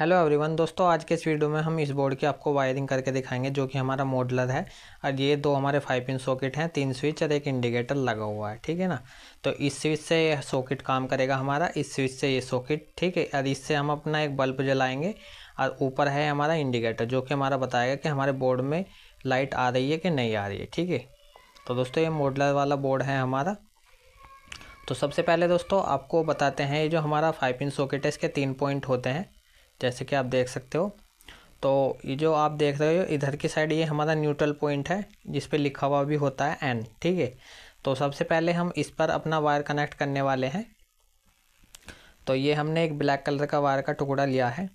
hello everyone दोस्तों आज के इस वीडियो में हम इस बोर्ड की आपको वायरिंग करके दिखाएंगे जो कि हमारा मॉडलर है और ये दो हमारे फाइव पिन सॉकेट हैं तीन स्विच और एक इंडिकेटर लगा हुआ है ठीक है ना तो इस स्विच से ये सॉकेट काम करेगा हमारा इस स्विच से ये सॉकेट ठीक है और इससे हम अपना एक बल्ब जलाएँगे और ऊपर है हमारा इंडिकेटर जो कि हमारा बताएगा कि हमारे बोर्ड में लाइट आ रही है कि नहीं आ रही है ठीक है तो दोस्तों ये मॉडलर वाला बोर्ड है हमारा तो सबसे पहले दोस्तों आपको बताते हैं ये जो हमारा फाइव पिन सॉकेट है इसके तीन पॉइंट होते हैं जैसे कि आप देख सकते हो तो ये जो आप देख रहे हो इधर की साइड ये हमारा न्यूट्रल पॉइंट है जिस पे लिखा हुआ भी होता है एन ठीक है तो सबसे पहले हम इस पर अपना वायर कनेक्ट करने वाले हैं तो ये हमने एक ब्लैक कलर का वायर का टुकड़ा लिया है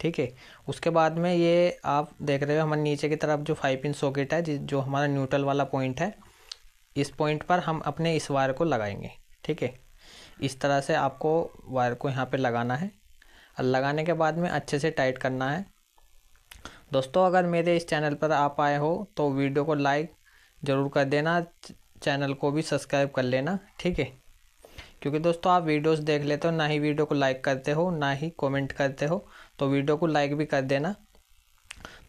ठीक है उसके बाद में ये आप देख रहे हो हमारे नीचे की तरफ जो फाइव पिन सॉकेट है जो हमारा न्यूट्रल वाला पॉइंट है इस पॉइंट पर हम अपने इस वायर को लगाएंगे ठीक है इस तरह से आपको वायर को यहाँ पर लगाना है और लगाने के बाद में अच्छे से टाइट करना है दोस्तों अगर मेरे इस चैनल पर आप आए हो तो वीडियो को लाइक ज़रूर कर देना चैनल को भी सब्सक्राइब कर लेना ठीक है क्योंकि दोस्तों आप वीडियोस देख लेते हो ना ही वीडियो को लाइक करते हो ना ही कमेंट करते हो तो वीडियो को लाइक भी कर देना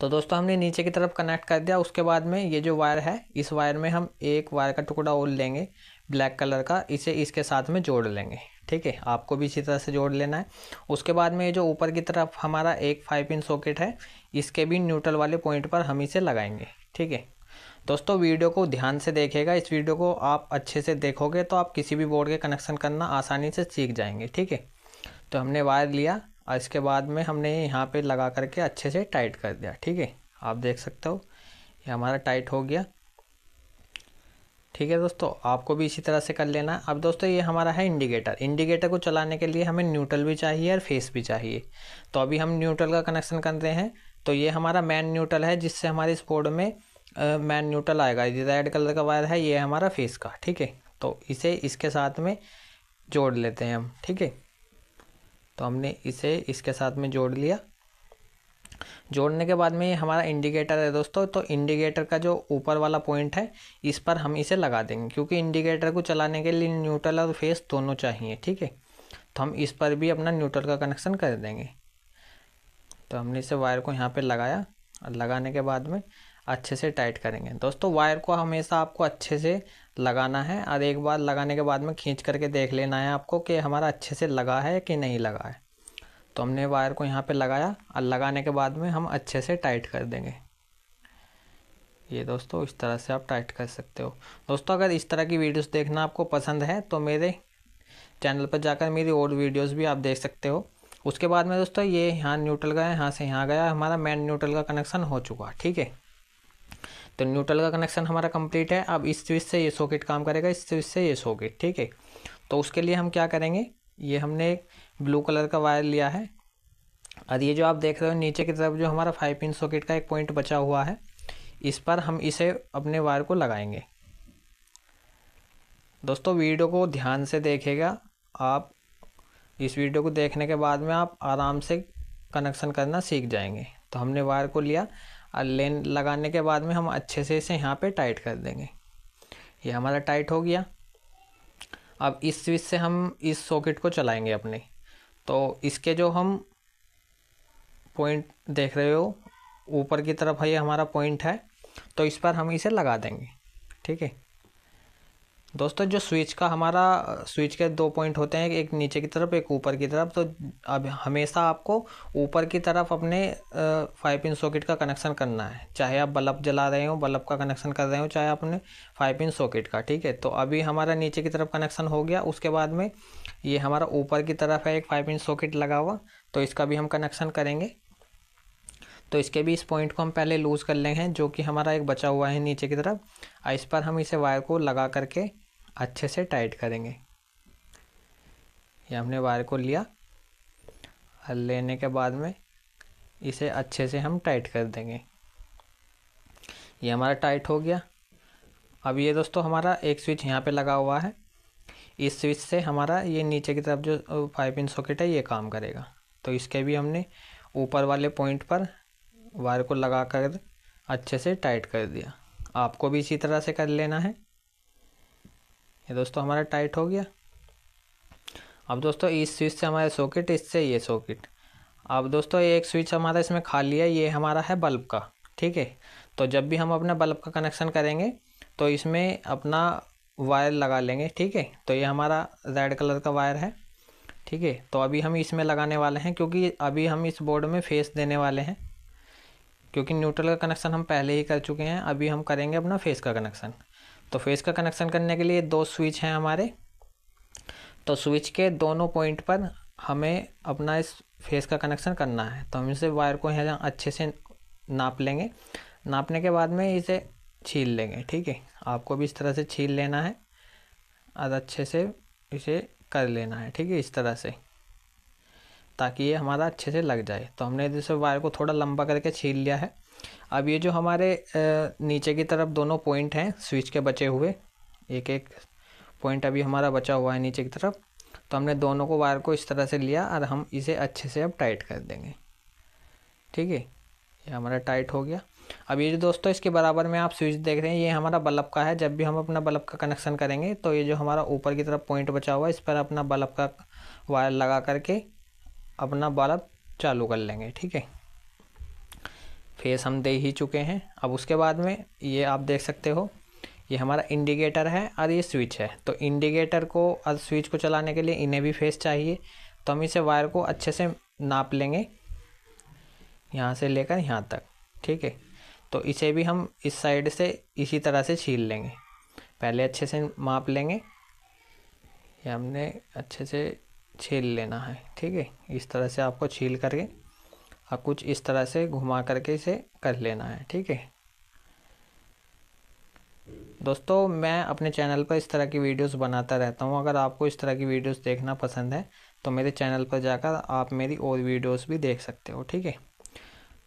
तो दोस्तों हमने नीचे की तरफ कनेक्ट कर दिया उसके बाद में ये जो वायर है इस वायर में हम एक वायर का टुकड़ा और लेंगे ब्लैक कलर का इसे इसके साथ में जोड़ लेंगे ठीक है आपको भी इसी तरह से जोड़ लेना है उसके बाद में ये जो ऊपर की तरफ हमारा एक फाइव इंच सॉकेट है इसके भी न्यूट्रल वाले पॉइंट पर हम इसे लगाएंगे ठीक है दोस्तों वीडियो को ध्यान से देखेगा इस वीडियो को आप अच्छे से देखोगे तो आप किसी भी बोर्ड के कनेक्शन करना आसानी से सीख जाएंगे ठीक है तो हमने वायर लिया और इसके बाद में हमने यहाँ पर लगा करके अच्छे से टाइट कर दिया ठीक है आप देख सकते हो ये हमारा टाइट हो गया ठीक है दोस्तों आपको भी इसी तरह से कर लेना अब दोस्तों ये हमारा है इंडिकेटर इंडिकेटर को चलाने के लिए हमें न्यूट्रल भी चाहिए और फेस भी चाहिए तो अभी हम न्यूट्रल का कनेक्शन कर रहे हैं तो ये हमारा मैन न्यूट्रल है जिससे हमारे इस बोर्ड में मैन न्यूट्रल आएगा ये रेड कलर का वायर है ये हमारा फेस का ठीक है तो इसे इसके साथ में जोड़ लेते हैं हम ठीक है तो हमने इसे इसके साथ में जोड़ लिया जोड़ने के बाद में ये हमारा इंडिकेटर है दोस्तों तो इंडिकेटर का जो ऊपर वाला पॉइंट है इस पर हम इसे लगा देंगे क्योंकि इंडिकेटर को चलाने के लिए न्यूट्रल और फेस दोनों चाहिए ठीक है तो हम इस पर भी अपना न्यूट्रल का कनेक्शन कर देंगे तो हमने इसे वायर को यहाँ पर लगाया और लगाने के बाद में अच्छे से टाइट करेंगे दोस्तों वायर को हमेशा आपको अच्छे से लगाना है और एक बार लगाने के बाद में खींच करके देख लेना है आपको कि हमारा अच्छे से लगा है कि नहीं लगा है तो हमने वायर को यहाँ पे लगाया और लगाने के बाद में हम अच्छे से टाइट कर देंगे ये दोस्तों इस तरह से आप टाइट कर सकते हो दोस्तों अगर इस तरह की वीडियोस देखना आपको पसंद है तो मेरे चैनल पर जाकर मेरी और वीडियोस भी आप देख सकते हो उसके बाद में दोस्तों ये यहाँ न्यूट्रल गया यहाँ से यहाँ गया हमारा मेन न्यूट्रल का कनेक्शन हो चुका ठीक है तो न्यूट्रल का कनेक्शन हमारा कंप्लीट है अब इस स्विच से ये सॉकेट काम करेगा इस स्विच से ये सॉकेट ठीक है तो उसके लिए हम क्या करेंगे ये हमने एक ब्लू कलर का वायर लिया है और ये जो आप देख रहे हो नीचे की तरफ जो हमारा फाइव पिन सॉकेट का एक पॉइंट बचा हुआ है इस पर हम इसे अपने वायर को लगाएंगे दोस्तों वीडियो को ध्यान से देखेगा आप इस वीडियो को देखने के बाद में आप आराम से कनेक्शन करना सीख जाएंगे तो हमने वायर को लिया और लेन लगाने के बाद में हम अच्छे से इसे यहाँ पे टाइट कर देंगे ये हमारा टाइट हो गया अब इस स्विच से हम इस सॉकेट को चलाएंगे अपने तो इसके जो हम पॉइंट देख रहे हो ऊपर की तरफ है ये हमारा पॉइंट है तो इस पर हम इसे लगा देंगे ठीक है दोस्तों जो स्विच का हमारा स्विच के दो पॉइंट होते हैं एक नीचे की तरफ एक ऊपर की तरफ तो अब हमेशा आपको ऊपर की तरफ अपने फाइव इंच सॉकेट का कनेक्शन करना है चाहे आप बल्ब जला रहे हो बल्ब का कनेक्शन कर रहे हो चाहे आपने फाइव इंच सॉकेट का ठीक है तो अभी हमारा नीचे की तरफ कनेक्शन हो गया उसके बाद में ये हमारा ऊपर की तरफ है एक फाइव इंच सॉकेट लगा हुआ तो इसका भी हम कनेक्शन करेंगे तो इसके भी इस पॉइंट को हम पहले लूज़ कर लेंगे जो कि हमारा एक बचा हुआ है नीचे की तरफ इस पर हम इसे वायर को लगा करके अच्छे से टाइट करेंगे ये हमने वायर को लिया और लेने के बाद में इसे अच्छे से हम टाइट कर देंगे ये हमारा टाइट हो गया अब ये दोस्तों हमारा एक स्विच यहाँ पे लगा हुआ है इस स्विच से हमारा ये नीचे की तरफ जो फाइव इन सॉकेट है ये काम करेगा तो इसके भी हमने ऊपर वाले पॉइंट पर वायर को लगा कर अच्छे से टाइट कर दिया आपको भी इसी तरह से कर लेना है दोस्तों हमारा टाइट हो गया अब दोस्तों इस स्विच से हमारा सॉकेट इससे ये सॉकेट अब दोस्तों एक स्विच हमारा इसमें खाली है ये हमारा है बल्ब का ठीक है तो जब भी हम अपना बल्ब का कनेक्शन करेंगे तो इसमें अपना वायर लगा लेंगे ठीक है तो ये हमारा रेड कलर का वायर है ठीक है तो अभी हम इसमें लगाने वाले हैं क्योंकि अभी हम इस बोर्ड में फेस देने वाले हैं क्योंकि न्यूट्रल का कनेक्शन हम पहले ही कर चुके हैं अभी हम करेंगे अपना फेस का कनेक्शन तो फेस का कनेक्शन करने के लिए दो स्विच हैं हमारे तो स्विच के दोनों पॉइंट पर हमें अपना इस फेस का कनेक्शन करना है तो हम इसे वायर को यहाँ अच्छे से नाप लेंगे नापने के बाद में इसे छील लेंगे ठीक है आपको भी इस तरह से छील लेना है और अच्छे से इसे कर लेना है ठीक है इस तरह से ताकि ये हमारा अच्छे से लग जाए तो हमने जैसे वायर को थोड़ा लंबा करके छील लिया है अब ये जो हमारे नीचे की तरफ दोनों पॉइंट हैं स्विच के बचे हुए एक एक पॉइंट अभी हमारा बचा हुआ है नीचे की तरफ तो हमने दोनों को वायर को इस तरह से लिया और हम इसे अच्छे से अब टाइट कर देंगे ठीक है ये हमारा टाइट हो गया अब ये जो दोस्तों इसके बराबर में आप स्विच देख रहे हैं ये हमारा बल्ब का है जब भी हम अपना बल्ब का कनेक्शन करेंगे तो ये जो हमारा ऊपर की तरफ पॉइंट बचा हुआ है इस पर अपना बल्ब का वायर लगा करके अपना बल्ब चालू कर लेंगे ठीक है फेस हम दे ही चुके हैं अब उसके बाद में ये आप देख सकते हो ये हमारा इंडिकेटर है और ये स्विच है तो इंडिकेटर को और स्विच को चलाने के लिए इन्हें भी फेस चाहिए तो हम इसे वायर को अच्छे से नाप लेंगे यहाँ से लेकर यहाँ तक ठीक है तो इसे भी हम इस साइड से इसी तरह से छील लेंगे पहले अच्छे से माप लेंगे ये हमने अच्छे से छील लेना है ठीक है इस तरह से आपको छील करके और कुछ इस तरह से घुमा करके इसे कर लेना है ठीक है दोस्तों मैं अपने चैनल पर इस तरह की वीडियोस बनाता रहता हूँ अगर आपको इस तरह की वीडियोस देखना पसंद है तो मेरे चैनल पर जाकर आप मेरी और वीडियोस भी देख सकते हो ठीक है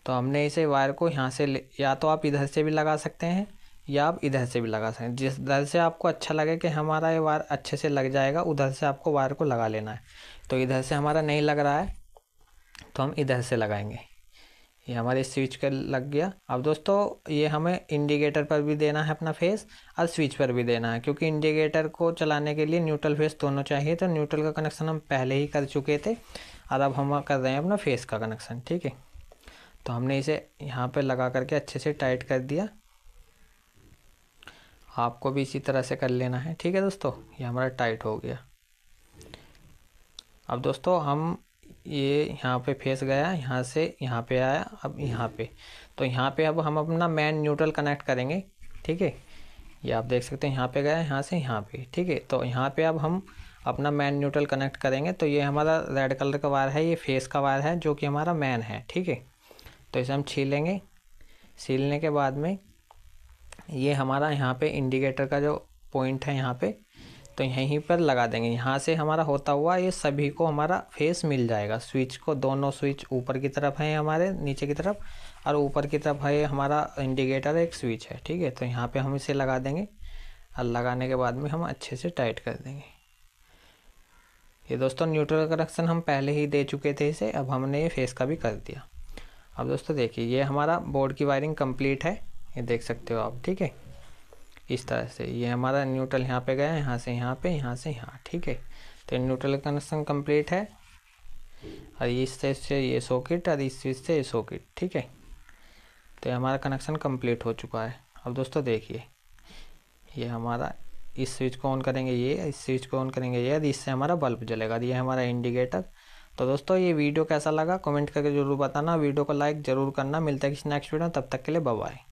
तो हमने इसे वायर को यहाँ से या तो आप इधर से भी लगा सकते हैं या आप इधर से भी लगा सकते हैं जिस दर से आपको अच्छा लगे कि हमारा ये वायर अच्छे से लग जाएगा उधर से आपको वायर को लगा लेना है तो इधर से हमारा नहीं लग रहा है तो हम इधर से लगाएंगे ये हमारे स्विच का लग गया अब दोस्तों ये हमें इंडिकेटर पर भी देना है अपना फेस और स्विच पर भी देना है क्योंकि इंडिकेटर को चलाने के लिए न्यूट्रल फेस दोनों चाहिए तो न्यूट्रल का कनेक्शन हम पहले ही कर चुके थे और अब हम कर रहे हैं अपना फेस का कनेक्शन ठीक है तो हमने इसे यहाँ पर लगा करके अच्छे से टाइट कर दिया आपको भी इसी तरह से कर लेना है ठीक है दोस्तों ये हमारा टाइट हो गया अब दोस्तों हम ये यहाँ पे फेस गया यहाँ से यहाँ पे आया अब यहाँ पे तो यहाँ पे अब हम अपना मैन न्यूट्रल कनेक्ट करेंगे ठीक है ये आप देख सकते हैं यहाँ पे गया यहाँ से यहाँ पे ठीक है तो यहाँ पे अब हम अपना मैन न्यूट्रल कनेक्ट करेंगे तो ये हमारा रेड कलर का वायर है ये फेस का वायर है जो कि हमारा मैन है ठीक है तो इसे हम छीलेंगे छीलने के बाद में ये हमारा यहाँ पर इंडिकेटर का जो पॉइंट है यहाँ पर तो यहीं पर लगा देंगे यहाँ से हमारा होता हुआ ये सभी को हमारा फेस मिल जाएगा स्विच को दोनों स्विच ऊपर की तरफ है हमारे नीचे की तरफ और ऊपर की तरफ है हमारा इंडिकेटर एक स्विच है ठीक है तो यहाँ पे हम इसे लगा देंगे और लगाने के बाद में हम अच्छे से टाइट कर देंगे ये दोस्तों न्यूट्रल कनेक्शन हम पहले ही दे चुके थे इसे अब हमने ये फेस का भी कर दिया अब दोस्तों देखिए ये हमारा बोर्ड की वायरिंग कम्प्लीट है ये देख सकते हो आप ठीक है इस तरह से ये हमारा न्यूट्रल यहाँ पे गया यहाँ से यहाँ पे यहाँ से यहाँ ठीक है तो न्यूट्रल कनेक्शन कंप्लीट है और इस स्विच से ये सॉकेट और इस स्विच से ये सॉकेट ठीक है तो हमारा कनेक्शन कंप्लीट हो चुका है अब दोस्तों देखिए ये हमारा इस स्विच को ऑन करेंगे ये इस स्विच को ऑन करेंगे ये इससे हमारा बल्ब जलेगा ये हमारा इंडिकेटर तो दोस्तों ये वीडियो कैसा लगा कमेंट करके जरूर बताना वीडियो को लाइक जरूर करना मिलता है किसी नेक्स्ट वीडियो तब तक के लिए बाय